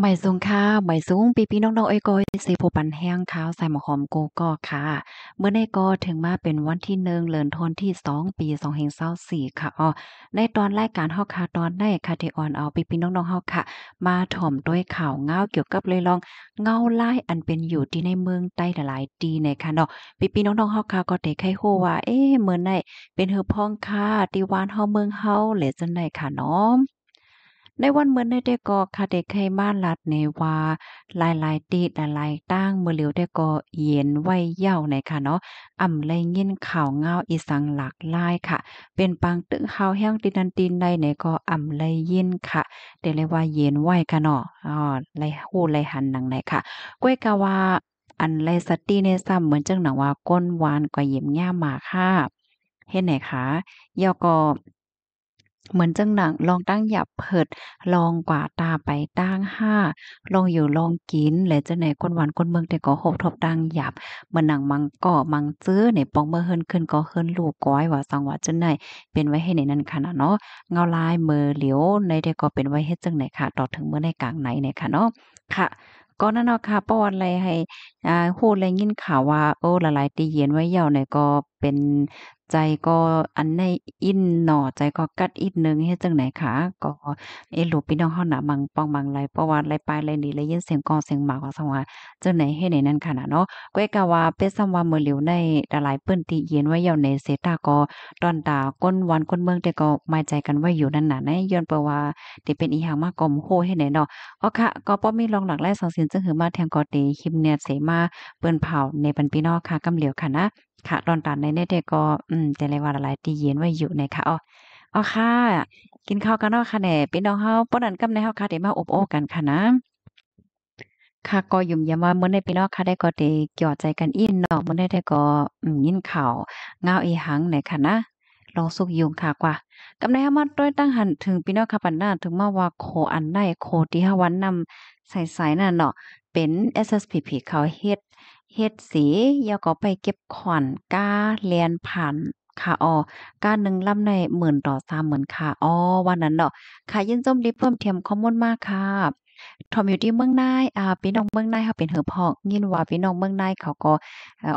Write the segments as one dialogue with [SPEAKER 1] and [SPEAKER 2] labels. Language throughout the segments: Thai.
[SPEAKER 1] หม่สูงค่ะหม่สูงปีปีน้องๆไอ้กกอยสีผูปันแห้งขาวใส่หมอหอมโกก็ค่ะ เมื่อในก็ถึงมาเป็นวันที่หนึ่งเลืนทนที่สองปีสองเฮงเศร้าสี่ค่ะอ๋อในตอนรายการเฮาค่ะตอนได้คาเที่ออนเอาปีปีน้องๆเฮาค่ะ มาถ่อมด้วยข่าวเงาเกี่ยวกับเลยลองเงาไล่อันเป็นอยู่ที่ในเมืองใต้หลายตีในค่ะเนาะปีปีน้องๆเฮาค่ะก็เดกไข้โฮว่าเอ๊ะเมื่อในเป็นเฮือพ้องค่ะตีวานเฮาเมืองเฮาเหลือจนไหนค่ะน้องในวันเหมือนในเด็กกคาเด็กให้บ้านลัดในว่าหลายๆตีหลายๆตั้งเมื่อเหลียวเด็กกเย็นไว้เย่าในค่ะเนาะอ่ำไรยินข่าวเงาอีสังหลักลายค่ะ เป็นปังตึ้งเฮาแห้งตินันตินในในก็อ่ำไรยินค่ะเดี๋ยวเลยว่าเย็นไหวค่ะเนาะอ๋อไรหู้ไรหันหนังไหนค่ะก้วยกะว่า อันไรสตีในซ้าเหมือนจังหนังว่าก้นหวานกาเยี่ยมย่ามาค่ะเห็นไหนคะยอก็เหมือนจังหนังลองตั้งหยับเผิด ลองกว่าตาไปตั้งห้าลองอยู่ลองกิน และจะไหนคนหวานคนเมืองแต่ก็หกทบตั้งหยับ เหมือนหนังมังก่อมังซื้อในปองเมื่อเฮินขึ้นก็เฮินลูกก้อยว่าสังว่าจังไหนเป็นไว้ให้ในนั้นค่ะเนาะเงาลายเมือเหลียว ในแต่ก็เป็นไว้ให้จังไหนค่ะ ต่อถึงเมื่อในกลางไหนเนี่ยค่ะเนาะค่ะ ก็นั่นเนาะค่ะป้อนอะไรให้อ่าโหดแลวยินข่าวว่าโอ้ะลายตีเย็นไว้ยาวเนี่ยก็เป็นใจก็อันในอินหน่อ ใจก็กัดอีกนึงเฮ็ดจังไหนคะก็ เอลูกพี่น้องเฮาน่ะมังป้องมังไรเพราะว่าไรลปลายไรลนี่ไรยินเสียงกองเสียงหมากว่าสังว่าจังไหนเฮ็ดไหนนั่นค่ะดเนาะก้อกะว่าเป็ดซัมว่ามื้อเหลียวในดะหลายเปิ้นตีเย็นไว้ยาวในเซตาก็ตอนตาก้นวันก้นเมืองแต่ก็ไมาใจกันไว้อยู่นั่นน่ะในย้อนเปว่าที่เป็นอีหยังมากกอมโหเฮ็ดไหนเนาะอ๋อค่ะก็ป้อมีรองหลักแลกสองสินจึงหือมาแทงก็ตีคิมเนี่ยเสมมาเปิ้นเผาในปันพี่นอค่ะ กำเหลียวค่ะนะค่ะ ตอนตันในเนเดก็อืมแต่เลยว่าหลายตีเย็นไว้อยู่ในค่ะอ๋ออ๋อค่ะ กินข้าวกันเนาะค่ะแหน่พี่น้องเฮาป้อนันกำในเฮาค่ะเดี๋ยวมาอบโอ้กันค่ะนะค่ะก็ยุ่มยามว่าเมื่อในพี่น้องค่ะได้ก็ได้เกี่ยวใจกันอินเนาะเมื่อในได้ก็ อืมยินข่าวงาวอีหังไหนค่ะนะลองสุกยุ่งค่ะกว่า กำในเฮามาต้วยตั้งหันถึงพี่น้องค่ะปันหน้าถึงมาว่าโคอันได้โคที่เฮาวันนำใส่ๆนั่นเนาะเป็น SSPP เขาเฮ็ดเฮ็ดสียาก็ไปเก็บขอนก้าเลียนผ่านค่ะออกาหนึ่งลำในหมื่นต่อสามหมื่นค่ะอ๋อวันนั้นเนาะค่ะยินจมรีเพิ่มเทียมข้อมูลมากค่ะทอมอยู่ที่เมืองนายอ่าพี่น้องเมืองนายเขาเป็นเหือพอกยินว่าพี่น้องเมืองนายเขาก็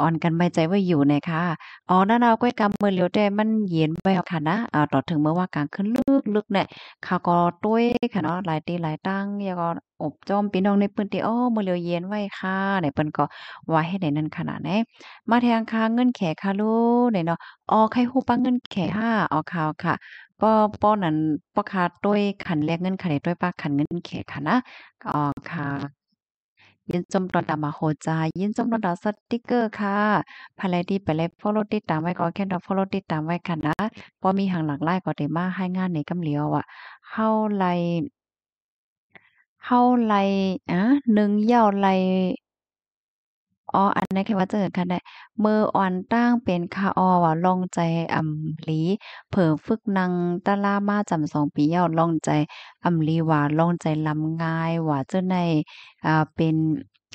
[SPEAKER 1] อ่อนกันไม่ใจว่าอยู่นะคะอ๋อนั่นเราก้อยกำเมือเลียวแต่มันเย็นไปค่ะนะอ่าต่อถึงเมื่อว่ากลางขึ้นลึกๆเนี่ยเขาก็ตุวยค่ะเนาะหลายตีหลายตั้งยาก็อบจอมพี่น้องในปืนที่อ้มื้อเลียวเย็นไว้ค่ะไหนเปิ้นก็ว่าเฮ็ดได้นั่นขนาดไหนมาแทงค่าเงินแขกค่ะลูกไหนเนาะออกให้ฮู้ป้าเงินแขกค่ะออกข่าวค่ะป้อป้อนั้นป้อคาต้วยขันแลกเงินขันได้ตวยป้าขันเงินแขกค่ะนะออกค่ะยินจมตอนดามาโหจายินจมตอนดาสติ๊กเกอร์ค่ะภายไลดีไปเลยฟอลโลติดตามไว้ก่นแค่ดอโฟอลโลติดตามไว้ค่ะนะพอมีหางหลังไล่ก็ได้มาให้งานในกำเหลียวอ่ะเข้าไลเข้าไหลอะนึงเย่าไหลอออันนน้ค่ว่าเจอกันได้เมื่ออ่อนตั้งเป็นคาออว่าลองใจอ่ำลีเผ่อฝึกนางตะล่ามาจำสอง ปีเยาลองใจอ่ำลีว่าลองใจลำง่าย ว่าเจ้าใน อ่าเป็น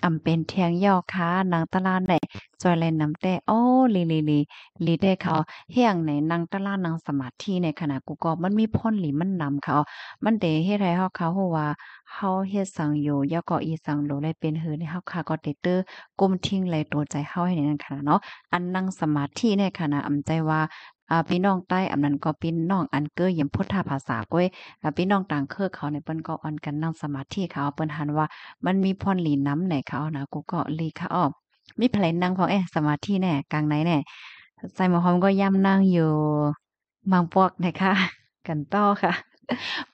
[SPEAKER 1] อำเป็นเทียงย่อค้านางตลาดไหนจอยแลนนำแต่โอ้ลีลีลีลีได้เขาเฮียงไหนนางตลาดนางสมาธิในขณะกูก็มันมีพ่นหลีมันนำเขา มันเดเฮ็ดให้เฮาเขาฮู้ว่าเฮาเฮ็ดสังอยู่ยอก็อีสังโลได้เป็นหือในเฮาค่ะก็เตตอร์กุมทิ้งเลยตัวใจเฮาให้ในนั้นค่ะเนาะอันนางสมาธิในขณะอำใจว่าอ่าพี่น้องใต้อำนันก็พี่น้องอันเกอเยยมพุทธภาษาก้อยอ่าพี่น้องต่างเครือเขาในเปิ้นก็ออนกันนั่งสมาธิเขาเปิ้นหันว่ามันมีพรหลีน้ำไหนเขานะกูก็ลีเขาออกมีแผลนนั่งของเอ๊สมาธิแน่กลางไหนแน่ใ่หมอหอมก็ย่ำนั่งอยู่บางปอกนะคะกันต่อค่ะ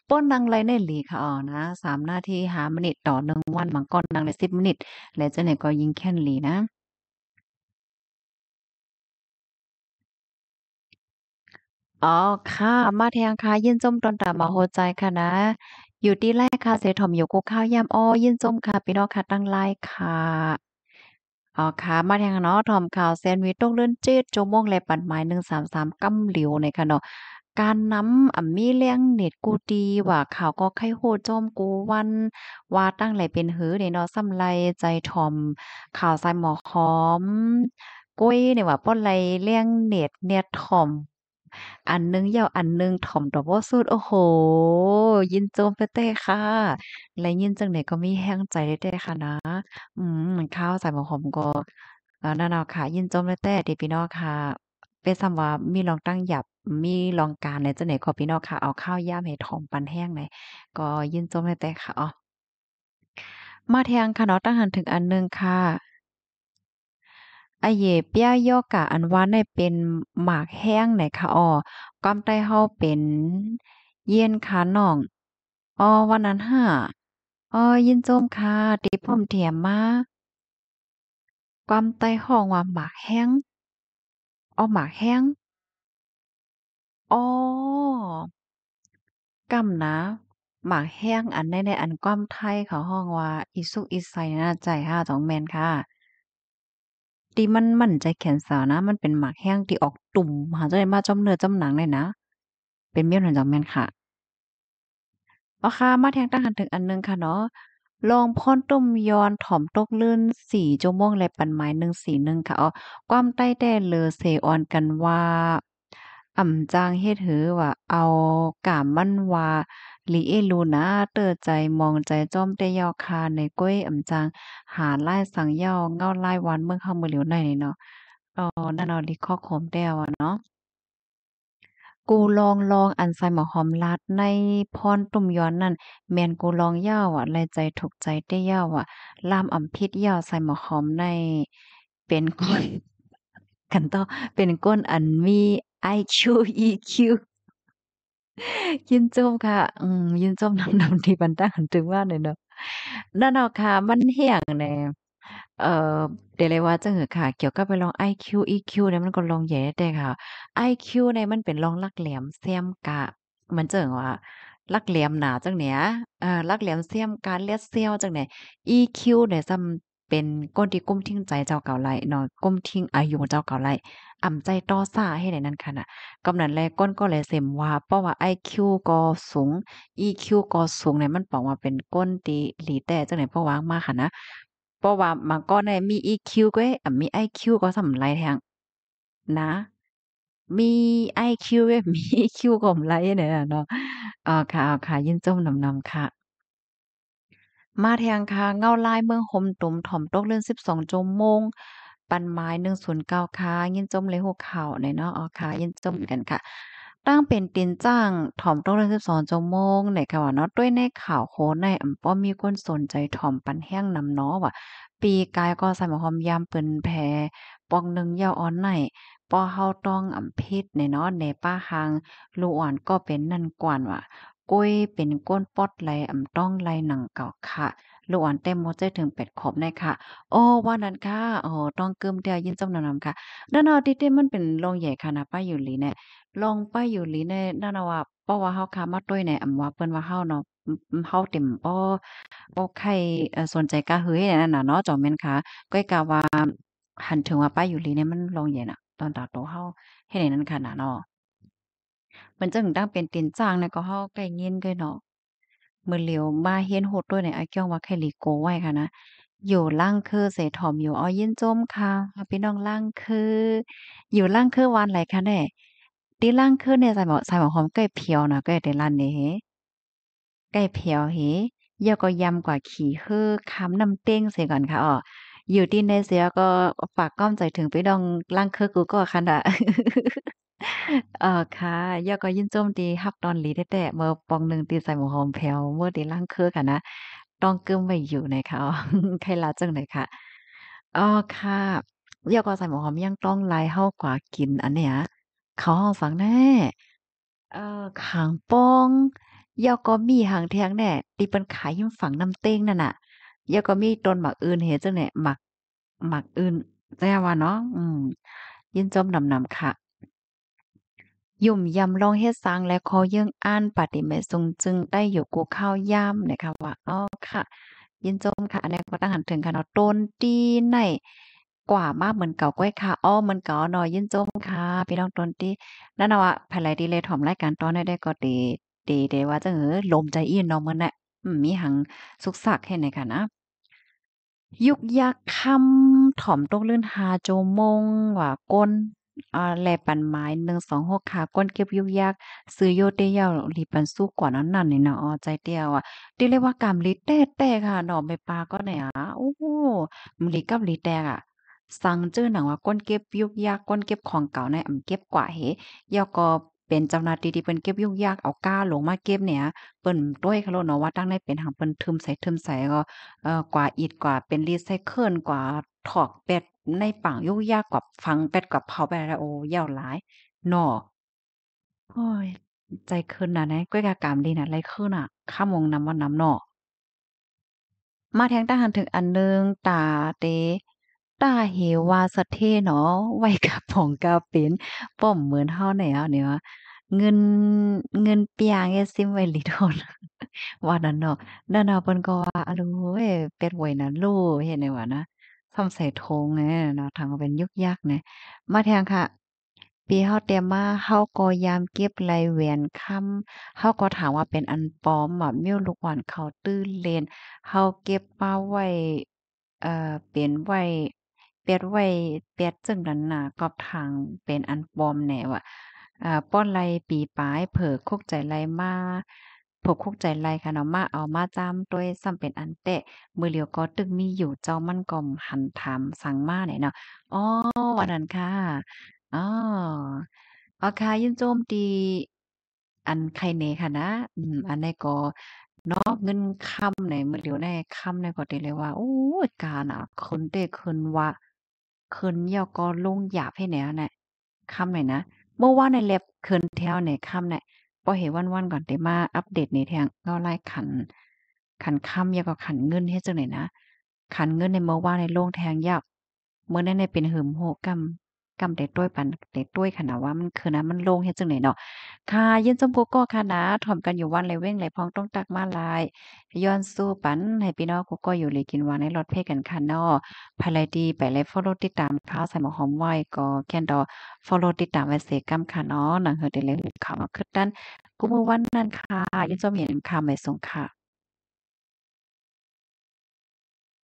[SPEAKER 1] ป้นน่งไรในหลีเขาออกนะสามนาทีหามินิตต่อหนึ่งวันมางก้อนน่งในสิบมินิตและเจ้าหนยก็ยิงแค่นหลีนะอ๋อค่ะมาแทงค่ะยินจมตอนตามาโหใจค่ะนะ อยู่ที่แรกค่ะเสถอมอยู่กูข้าวยามอ้อยินจมค่ะพี่น้องค่ะตั้งไลค่ะอ๋อค่ะ มาแทงเนาะถอมข่าวแซนด์วิชต้งเลื่อนเจ็ดโจมงแลยปันหมายหสามกำเหลียวในค่ะเนาะการนํอ่ำมีเลี้ยงเน็ตกูดีว่าข่าวก็ไข้โหโจมกูวัน ว่าตั้งไหลเป็นหือเนาะซ้ำไรใจถอมข่าวสายหมอหอม กุ้ยเนี่ยว่าป้นไรเลี้ยงเน็ตเนี่ยถอมอันนึงยาวอันนึงถ่อมดอกว่สุดโอ้โห ยินโจมไปเต้ค่ะและยินจังไหนก็มีแห้งใจได้เต้ค่ะนะ อืมข้าวใส่หมูหอมก็นั่นเอาค่ะ ยินโจมไป้เต้ดีพี่น้องค่ะเป็นคำว่ามีลองตั้งหยับมีลองการในจังไหนก็พี่น้องค่ะเอาข้าวย่ามให้ถ่อมปันแห้งเลยก็ยินโจมไป้เต้ค่ะอ๋อมาแทงค่ะเนาะตั้งหันถึงอันนึงค่ะอเยเปียย่อกะอันว่าในเป็นหมากแห้งไหนคะอ๋อก้อมใต้เฮาเป็น เย็นขาน่องอ๋อวันนั้นห้าอ๋อยินโจมค่ะ ติพอมเถียมมาความใต้ห้องว่าหมากแห้งอ๋อหมากแห้งอ๋อกำนะหมากแห้งอันในในอันความไทยเขาห้องว่าอิสุกอิสัยน่าใจฮะสองแมนค่ะที่มันมันใจแขนสานะ มันเป็นหมากแห้งที่ออกตุ่ม หาจะได้มาจอมเนื้อจอมหนังเลยนะ เป็นเมี่ยวหนึงจอมแมนค่ะอาค่ะมาแทงตั้งหันถึงอันนึงค่ะเนาะลองพ่นตุ่มย้อนถ่อมตกลื่นสี่จม่วงและปันไม้หนึ่งสี่หนึ่งค่ะอ๋อความใต้แด่เลอเซออนกันว่า อ่ำจางเฮ็ดหือว่า เอากามมันว่าลีเอลูนาเตอใจมองใจจ้อมได้ยอคาในก้อยอ่ำจางหาไล่สังย่อเงาไล่วันเมื่อเข้ามือเหลียวในเนาะอ๋อนั่นเราดีข้อขคมแด้วเนาะกูลองลองอันไซหมอหอมลัดในพรตุ่มย้อนนั่น แมนกูลองย่าอ่ะลายใจถูกใจได้ย่าอ่ะลามอ่ำพิษย่าใไซหมอหอมใน เป็นก้นกันต่อเป็นก้นอันมีไอคิวอีคิวยินจมค่ะ อืมยินจมนำนำที่บันตั้งถึงว่าเนี่ยเนาะนั่นเอาค่ะ มันเหี่ยงแน่เอ่อเดเลยว่าจะเหือค่ะ เกี่ยวกับไปลอง IQ EQ เนี่ยมันก็ลองแหย่ได้ค่ะ IQ เนี่ยมันเป็นรองลักแหลมเสียมกะมันเจิงว่าลักแหลมหนาจังนีนยเอ่อลักแหลมเสียมการเลดเซียวจังแหี่ EQ เนี่ยซ้ำเป็นก้นที่ก้มทิ้งใจเจ้าเก่าไรเนาะก้มทิ้งอายุเจ้าเก่าไรอ่ำใจต่อซ่าให้ไหนนั่นค่ะน่ะกำนันแลก้นก็แลเสมว่าเพราะว่า IQ ก็สูง EQ ก็สูงเนี่ยมันบอกว่าเป็นก้นตีหลีแต่จังไหนเพราะว่างมากค่ะนะ เพราะว่ามันก็ในมี EQ ก็มี IQ ก็สำไรแทงนะ มีไอคิวเว้มีคิวกลาไรเนี่ยเนาะอ๋อค่ะอ๋อค่ะยินจมนำนำค่ะ มาแทงค่ะเงาลายเมืองหมตุ่มถ่อมตกเลื่อนสิบสองจมมงปันไม้หนึ่งศูนย์เก้าค่ะยินจมเลยหัวเข่าในเนาะอ๋อค่ะยินจมกันค่ะ ตั้งเป็นตินจ้างถ่อมต้องเรียนสิบสองชั่วโมงในค่ะว่าเนาะด้วยในข่าวโคในอ่ำป้อมมีคนสนใจถ่อมปันแห้งนำเนาะว่ะ ปีกายก็ใส่หมอหอมยามปืนแพปองหนึ่งยาวอ่อนไหนป้อเฮาต้องอ่ำพิษในเนาะในป้าหางลูอ่อนก็เป็นนั่นกวนว่ะก้ยเป็นก้นปอดไหลอ่ำต้องไหลหนังเก่าค่ะลูกอ่อนเต็มหมดใจถึงเป็ดขอบในค่ะ โอ้ว่านั้นค่ะโอ้ต้องกึมเดียวยินจมนำๆค่ะ ด้านนอาที่เต็มมันเป็นลงใหญ่ค่ะนะป้าอยู่หลีเนี่ยลงป้าอยู่หลีเนี่ยด้านนอว่าป้าว่าเฮาค่ะมาด้วยเนี่ยอำว่าเปิ้นว่าเฮาเนาะ เฮาเต็มป้อป้อใครสนใจกะเฮ้ยนั่นน่ะเนาะจอมเม้นค่ะก้อยกะว่าหันถึงว่าป้าอยู่หลีเนี่ยมันลงใหญ่น่ะ ตอนตาโตเฮาเฮ็ดไหนนั่นค่ะนะเนาะ มันจึงตั้งเป็นตีนจ้างเนยก็เฮาใกล้เงินก้ยเนาะมือเหลียวมาเฮียนโหดด้วยในไอ้เกียงว่าแคลีโกไว้ค่ะนะอยู่ล่างคือเสถอมอยู่อ้อยยินจมค่ะพี่น้องล่างคือ อยู่ล่างคือวันไหนคะเนี่ยตีล่างคือเนี่ยใส่หมอใส่หมอหอมใกล้เพียวนะใกล้เดลันเนี่ยใกล้เพียวเฮเยอะก็ยำกว่าขี่คือคำน้ำเต้งเสียก่อนค่ะอ๋ออยู่ที่ในเสียก็ฝากก้อมใจถึงพี่น้องล่างคือกูก็คันอะเออค่ะยอก็ยินโจมดีฮักตอนหลีแด้แต่เมื่อปองหนึ่งตีใส่หมูหอมแผวเมื่อตีล่างเครือค่ะนะต้องกึ้มไปอยู่ในเขาใครลาจังไหนค่ะอ๋อค่ะยอก็ใส่หมูหอมยังต้องลายเ้ากว่ากินอันเนี้ยเขาห้องฟังแน่ เออขางปองยอก็มีหางแทงแน่ตีเป็นขายยิ้มฝังน้ำเต้งนั่นน่ะยอก็มีต้นหมักอื่นเห็นจังไหนหมักหมักอื่นแต่ว่าเนาะอืม ยินจมนำนำค่ะยุ่มยำลองเฮ็ดสังและขอเยื่องอ่านปฏิเมทรงจึงได้อยู่กูข้าวย่ำนะคะว่าอ๋อค่ะ ยินจมค่ะนนีก็ตั้งหันถึงค่ะเนาะต้นตีใน กว่ามากเหมือนเก่าก้อยค่ะอ๋อเหมือนเก่าหน่อยยินจมค่ะพี่น้องต้นตีนั่นนะว่าภายไรดีเลยถ่อมรายการตอนได้ก็ดี ดีเดว่าจะงเออลมใจอี้น้องม่นน่ะมีหังสุกสักให้ไหนค่ะนะยุกยักคำถ่อมตกลื่นหาโจมงว่าก้นอ่าแล ปันไม้หนึ่งสองหกขาก้นเก็บยุกยาก ซื้อโยเตดยาวหลีปันสู้ก่อนนั้นนั่นนี่เนาะอ๋อใจเดียวอ่ะที่เรียกว่ากำลิแต้แต่ค่ะหน่อใบปลาก็ไหนอ่ะโอ้โหมลีกับลีแตกอ่ะสั่งจื้อหนังว่าก้นเก็บยุกยากก้นเก็บของเก่าในอ่ำเก็บกว่าเฮยอก็เป็นเจ้าหน้าที่ที่เปิ้นเก็บยุ่งยากเอาก้าลงมาเก็บเนี่ย เปิ้นด้วยเขาเนาะว่าตั้งได้เป็นหางเปิ้นทึมใส่ทึมใส่ก็เอ่อกว่าอิดกว่าเป็นรีไซเคิลกว่าถอกแปดในป่างยุ่ยากกับฟังเป็ดกับเผาแบรโอยาวหลายหนอโอ้ยใจขึ้นนะนะก้วยกากรมดีนะไรขึ้นอ่ะข้ามงน้ำวันน้ำหนอมาแทงตาหันถึงอันนึงตาเตตาเหวาสะเทเนาะไว้กับผงกาเป็นป้อมเหมือนเ่าไหนออะเนี่ยเงินเงินเปียงเอซิมไวลิทนว่านั่นเนาะนั่นเอาเปินก็ว่าอะรู้เอเป็ดไว้นะลู่เห็นไหมวะนะำใส่ทงเนี่ยนะทางเป็นยยุกีเฮาเตรียมมาเฮาก็ยามเก็บไรเวียนค่ำเฮาก็ถามว่าเป็นอันปลอมแบบมิ้วลูกหวานเขาตื้นเลนเฮาเก็บมาไว้เอ่อเป็นไว้เป็ดไว้เป็ดจึงดันหนากอบทางเป็นอันปลอมแน่ว่ะอ่าป้อนไรปีปลายเผอคุกใจไรมาพบคุกใจไรค่ะเนาะมาเอามาจ้ำด้วยซ้ำเป็นอันเตะมือเหลียวก็ตึกมีอยู่เจ้ามันก่อมหันถามสั่งมาไหนเนาะอ๋อวันนั้นค่ะอ๋ออ๋อค่ะยินโจมตีอันใครเนค่ะนะอืม อันในก็เนาะเงินคำไหนมือเดียวในคำในก็ได้เลยว่าโอ้ยการอ่ะ คนเตะคนว่าคนเยาก็ลงหยาบให้แนวน่ะคำไหนนะเมื่อว่าในเล็บเคินแถวไหนคำไหนพอเห็นวันๆก่อนดตมาอัปเดตในทางก็ไล่ขัน ขันค้ำยาก็ขันเงินให้จังไหนนะ ขันเงินในเมื่อว่าในโล่งแทงยับเมื่อนั้นในเป็นหืมโหกกำกำเด็ดด้วยปันเด็ดด้วยค่ะนะว่ามันคือนะมันโล่งเฮ็ดจังไหนเนาะค่ะเย็นจมกูก็ค่ะนะถ่อมกันอยู่วันเลยเว้งเลยพองต้องตักมาลายย้อนสู้ปันให้พี่น้องกูก็อยู่เลยกินวันในรถเพ่กันค่ะเนาะภายไรดีไปเลยฟอลโลติดตามขาวใส่หมอหอมไว้ก็แค่นดอฟอลโลติดตามไว้เสกำค่ะเนาะหนังเฮอเดเลยข่าวมาขึ้นด้านกูเมื่อวันนั้นค่ะย็นจมเห็นคำะไม่ส่งค่ะ